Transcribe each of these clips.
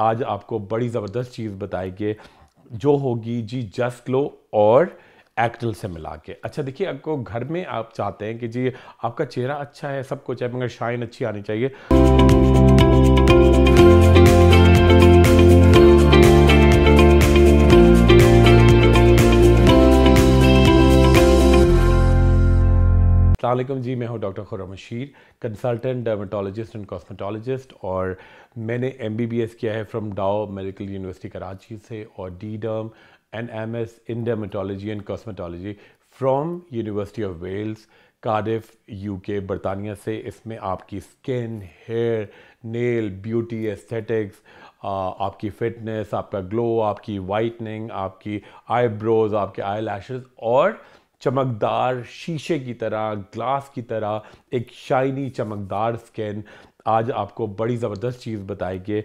आज आपको बड़ी ज़बरदस्त चीज़ बताई कि जो होगी जी जस्ट ग्लो और एक्टल से मिला के अच्छा देखिए आपको घर में आप चाहते हैं कि जी आपका चेहरा अच्छा है सब कुछ है मगर शाइन अच्छी आनी चाहिए अल्लाम जी मैं हूँ doctor Khurram Sheer consultant dermatologist and cosmetologist और मैंने एम बी बी एस किया है from Dow medical university Karachi से और D derm and M S in dermatology and cosmetology from university of Wales Cardiff UK बरतानिया से इसमें आपकी skin hair nail beauty aesthetics आपकी फिटनेस आपका ग्लो आपकी वाइटनिंग आपकी आईब्रोज आपके आई लैशेज़ और चमकदार शीशे की तरह ग्लास की तरह एक शाइनी चमकदार स्किन आज आपको बड़ी ज़बरदस्त चीज़ बताएंगे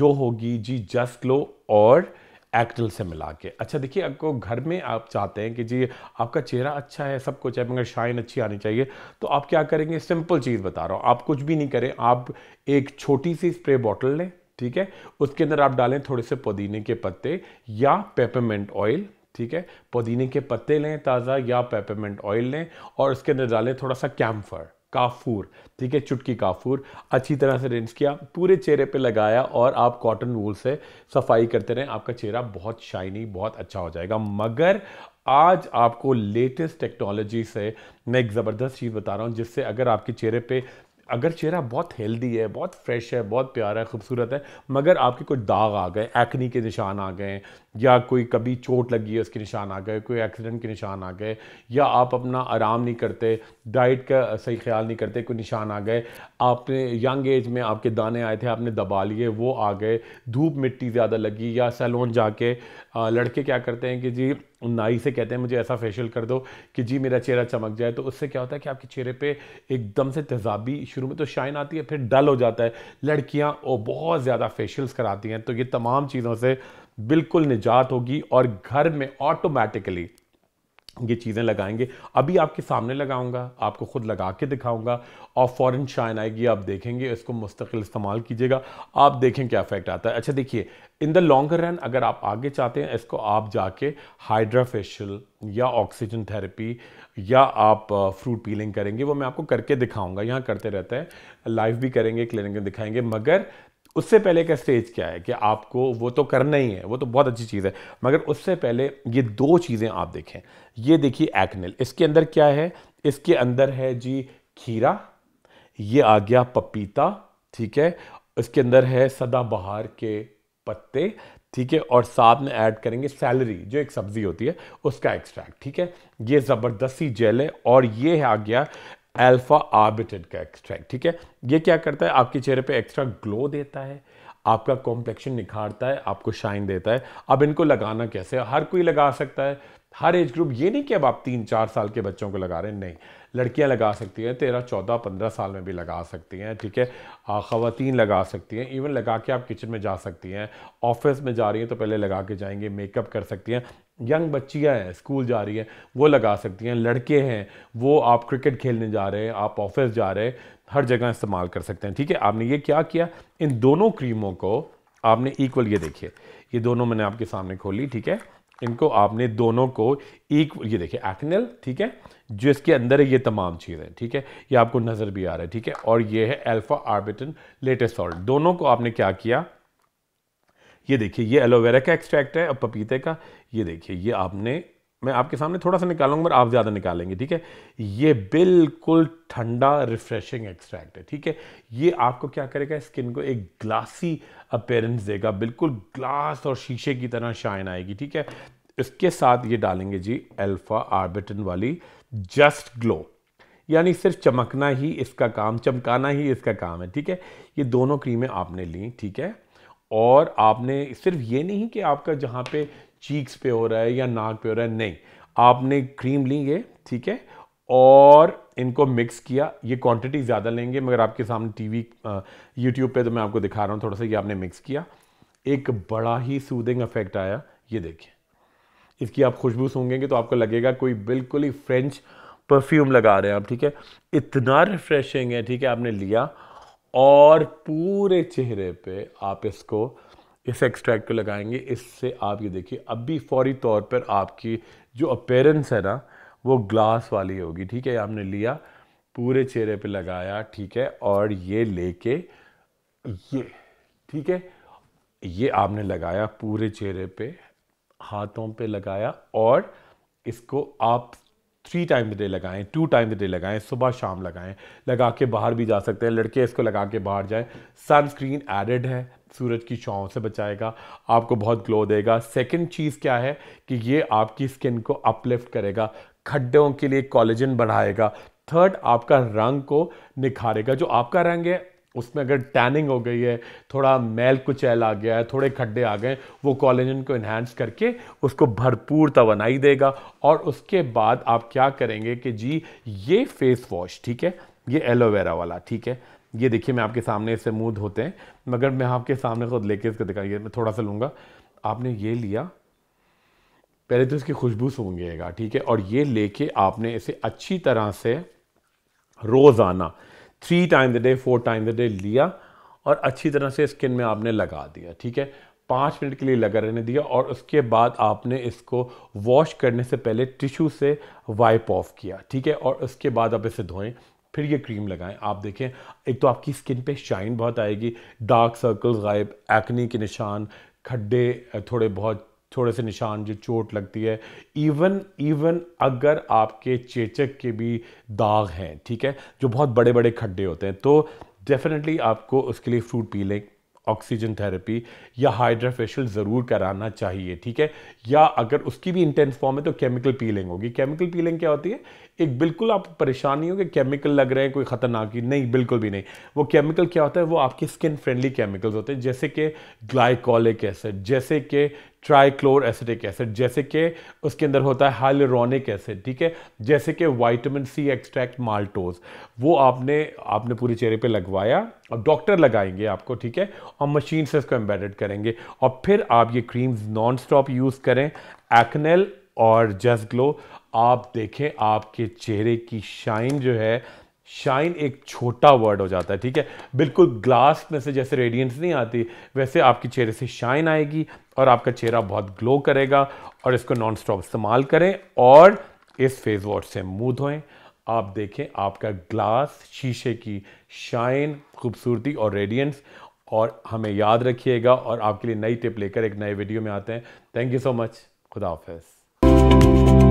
जो होगी जी जस्ट ग्लो और एक्टल से मिला के अच्छा देखिए आपको घर में आप चाहते हैं कि जी आपका चेहरा अच्छा है सब कुछ है मगर शाइन अच्छी आनी चाहिए तो आप क्या करेंगे सिंपल चीज़ बता रहा हूँ आप कुछ भी नहीं करें आप एक छोटी सी स्प्रे बॉटल लें ठीक है उसके अंदर आप डालें थोड़े से पुदीने के पत्ते या पेपरमेंट ऑयल ठीक है पुदीने के पत्ते लें ताज़ा या पेपरमेंट ऑयल लें और उसके अंदर डालें थोड़ा सा कैम्फर काफूर ठीक है चुटकी काफूर अच्छी तरह से रिंस किया पूरे चेहरे पे लगाया और आप कॉटन वूल से सफाई करते रहें आपका चेहरा बहुत शाइनी बहुत अच्छा हो जाएगा मगर आज आपको लेटेस्ट टेक्नोलॉजी से मैं एक ज़बरदस्त चीज़ बता रहा हूँ जिससे अगर आपके चेहरे पे अगर चेहरा बहुत हेल्दी है बहुत फ्रेश है बहुत प्यारा है खूबसूरत है मगर आपके कोई दाग आ गए एक्नी के निशान आ गए या कोई कभी चोट लगी है उसके निशान आ गए कोई एक्सीडेंट के निशान आ गए या आप अपना आराम नहीं करते डाइट का सही ख्याल नहीं करते कोई निशान आ गए आपने यंग एज में आपके दाने आए थे आपने दबा लिए वो आ गए धूप मिट्टी ज़्यादा लगी या सैलून जाके लड़के क्या करते हैं कि जी नाई से कहते हैं मुझे ऐसा फेशियल कर दो कि जी मेरा चेहरा चमक जाए तो उससे क्या होता है कि आपके चेहरे पे एकदम से तेजाबी शुरू में तो शाइन आती है फिर डल हो जाता है लड़कियां ओ बहुत ज़्यादा फेशियल्स कराती हैं तो ये तमाम चीज़ों से बिल्कुल निजात होगी और घर में ऑटोमेटिकली ये चीज़ें लगाएंगे अभी आपके सामने लगाऊंगा आपको ख़ुद लगा के दिखाऊंगा और फ़ॉरन शाइन आएगी आप देखेंगे इसको मुस्तकिल इस्तेमाल कीजिएगा आप देखें क्या इफेक्ट आता है अच्छा देखिए इन द लॉन्गर रन अगर आप आगे चाहते हैं इसको आप जाके हाइड्रा या ऑक्सीजन थेरेपी या आप फ्रूट पीलिंग करेंगे वो मैं आपको करके दिखाऊंगा यहाँ करते रहते हैं लाइव भी करेंगे क्लिनिक में दिखाएंगे मगर उससे पहले का स्टेज क्या है कि आपको वो तो करना ही है वो तो बहुत अच्छी चीज़ है मगर उससे पहले ये दो चीज़ें आप देखें ये देखिए एक्नल इसके अंदर क्या है इसके अंदर है जी खीरा ये आ गया पपीता ठीक है इसके अंदर है सदाबहार के पत्ते ठीक है और साथ में ऐड करेंगे सैलरी जो एक सब्ज़ी होती है उसका एक्सट्रैक्ट ठीक है ये ज़बरदस्ती जेल है और ये है आ गया अल्फा आर्बिटेड का एक्सट्रैक्ट ठीक है ये क्या करता है आपके चेहरे पे एक्स्ट्रा ग्लो देता है आपका कॉम्प्लेक्शन निखारता है आपको शाइन देता है अब इनको लगाना कैसे हर कोई लगा सकता है हर एज ग्रुप ये नहीं कि अब आप तीन चार साल के बच्चों को लगा रहे हैं नहीं लड़कियां लगा सकती हैं तेरह चौदह पंद्रह साल में भी लगा सकती हैं ठीक है ख़वातीन लगा सकती हैं इवन लगा के आप किचन में जा सकती हैं ऑफिस में जा रही हैं तो पहले लगा के जाएंगे मेकअप कर सकती हैं यंग बच्चियाँ हैं स्कूल जा रही हैं वो लगा सकती हैं लड़के हैं वो आप क्रिकेट खेलने जा रहे हैं आप ऑफिस जा रहे हैं हर जगह इस्तेमाल कर सकते हैं ठीक है आपने ये क्या किया इन दोनों क्रीमों को आपने इक्वल ये देखिए ये दोनों मैंने आपके सामने खोली ठीक है इनको आपने दोनों को एक ये देखिए एक्नल ठीक है जिसके अंदर ये तमाम चीज़ें ठीक है ये आपको नज़र भी आ रहा है ठीक है और ये है अल्फ़ा आर्बिटन लेटेस्ट सॉल्ट दोनों को आपने क्या किया ये देखिए ये एलोवेरा का एक्सट्रैक्ट है और पपीते का ये देखिए ये आपने मैं आपके सामने थोड़ा सा निकालूंगा मगर आप ज़्यादा निकालेंगे ठीक है ये बिल्कुल ठंडा रिफ्रेशिंग एक्सट्रैक्ट है ठीक है ये आपको क्या करेगा स्किन को एक ग्लासी अपेयरेंस देगा बिल्कुल ग्लास और शीशे की तरह शाइन आएगी ठीक है इसके साथ ये डालेंगे जी अल्फ़ा आर्बिटन वाली जस्ट ग्लो यानी सिर्फ चमकना ही इसका काम चमकाना ही इसका काम है ठीक है ये दोनों क्रीमें आपने ली ठीक है और आपने सिर्फ ये नहीं कि आपका जहाँ पे चीक्स पे हो रहा है या नाक पे हो रहा है नहीं आपने क्रीम ली ये ठीक है और इनको मिक्स किया ये क्वांटिटी ज़्यादा लेंगे मगर आपके सामने टीवी यूट्यूब पे तो मैं आपको दिखा रहा हूँ थोड़ा सा ये आपने मिक्स किया एक बड़ा ही सूदिंग इफेक्ट आया ये देखिए इसकी आप खुशबू सूंगेंगे तो आपको लगेगा कोई बिल्कुल ही फ्रेंच परफ्यूम लगा रहे हैं आप ठीक है इतना रिफ्रेशिंग है ठीक है आपने लिया और पूरे चेहरे पे आप इसको इस एक्सट्रैक्ट को लगाएंगे इससे आप ये देखिए अभी फौरी तौर पर आपकी जो अपेरेंस है ना वो ग्लास वाली होगी ठीक है आपने लिया पूरे चेहरे पे लगाया ठीक है और ये लेके ये ठीक है ये आपने लगाया पूरे चेहरे पे हाथों पे लगाया और इसको आप थ्री टाइम द डे लगाएं टू टाइम द डे लगाएं सुबह शाम लगाएं लगा के बाहर भी जा सकते हैं लड़के इसको लगा के बाहर जाएं सनस्क्रीन एडेड है सूरज की छाओं से बचाएगा आपको बहुत ग्लो देगा सेकंड चीज़ क्या है कि ये आपकी स्किन को अपलिफ्ट करेगा खड्डों के लिए कॉलेजन बढ़ाएगा थर्ड आपका रंग को निखारेगा जो आपका रंग है उसमें अगर टैनिंग हो गई है थोड़ा मैल कुचैल आ गया है थोड़े खड्डे आ गए वो कॉलेजन को इन्हेंस करके उसको भरपूर तोनाई देगा और उसके बाद आप क्या करेंगे कि जी ये फेस वॉश ठीक है ये एलोवेरा वाला ठीक है ये देखिए मैं आपके सामने इससे मुँह धोते हैं मगर मैं आपके सामने खुद लेके इसको दिखाइए मैं थोड़ा सा लूँगा आपने ये लिया पहले तो इसकी खुशबू सूंघिएगा ठीक है और ये लेके आपने इसे अच्छी तरह से रोज़ाना three time the day four time the day लिया और अच्छी तरह से स्किन में आपने लगा दिया ठीक है पाँच मिनट के लिए लगा रहने दिया और उसके बाद आपने इसको वॉश करने से पहले टिश्यू से वाइप ऑफ किया ठीक है और उसके बाद आप इसे धोएं फिर ये क्रीम लगाएं आप देखें एक तो आपकी स्किन पे शाइन बहुत आएगी डार्क सर्कल्स गायब एक्नी के निशान खड्डे थोड़े बहुत थोड़े से निशान जो चोट लगती है इवन इवन अगर आपके चेचक के भी दाग हैं ठीक है जो बहुत बड़े बड़े खड्डे होते हैं तो डेफिनेटली आपको उसके लिए फ्रूट पी लें ऑक्सीजन थेरेपी या हाइड्राफेशियल ज़रूर कराना चाहिए ठीक है या अगर उसकी भी इंटेंस फॉर्म है तो केमिकल पीलिंग होगी केमिकल पीलिंग क्या होती है एक बिल्कुल आप परेशान नहीं हो कि केमिकल लग रहे हैं कोई ख़तरनाक ही नहीं बिल्कुल भी नहीं वो केमिकल क्या होता है वो आपके स्किन फ्रेंडली केमिकल्स होते हैं जैसे कि ग्लाइकोलिक एसिड जैसे कि ट्राइक्लोर एसिडिक एसिड जैसे कि उसके अंदर होता है हाइलोरोनिक एसिड ठीक है जैसे कि वाइटामिन सी एक्सट्रैक्ट माल्टोज वो आपने आपने पूरे चेहरे पे लगवाया और डॉक्टर लगाएंगे आपको ठीक है और मशीन से इसको एम्बेडेड करेंगे और फिर आप ये क्रीम्स नॉन स्टॉप यूज़ करें एक्नेल और जस्ट ग्लो आप देखें आपके चेहरे की शाइन जो है शाइन एक छोटा वर्ड हो जाता है ठीक है बिल्कुल ग्लास में से जैसे रेडियंस नहीं आती वैसे आपके चेहरे से शाइन आएगी और आपका चेहरा बहुत ग्लो करेगा और इसको नॉन स्टॉप इस्तेमाल करें और इस फेस वॉश से मुंह धोएं आप देखें आपका ग्लास शीशे की शाइन खूबसूरती और रेडियंस और हमें याद रखिएगा और आपके लिए नई टिप लेकर एक नए वीडियो में आते हैं थैंक यू सो मच खुदा हाफिज़ Thank you.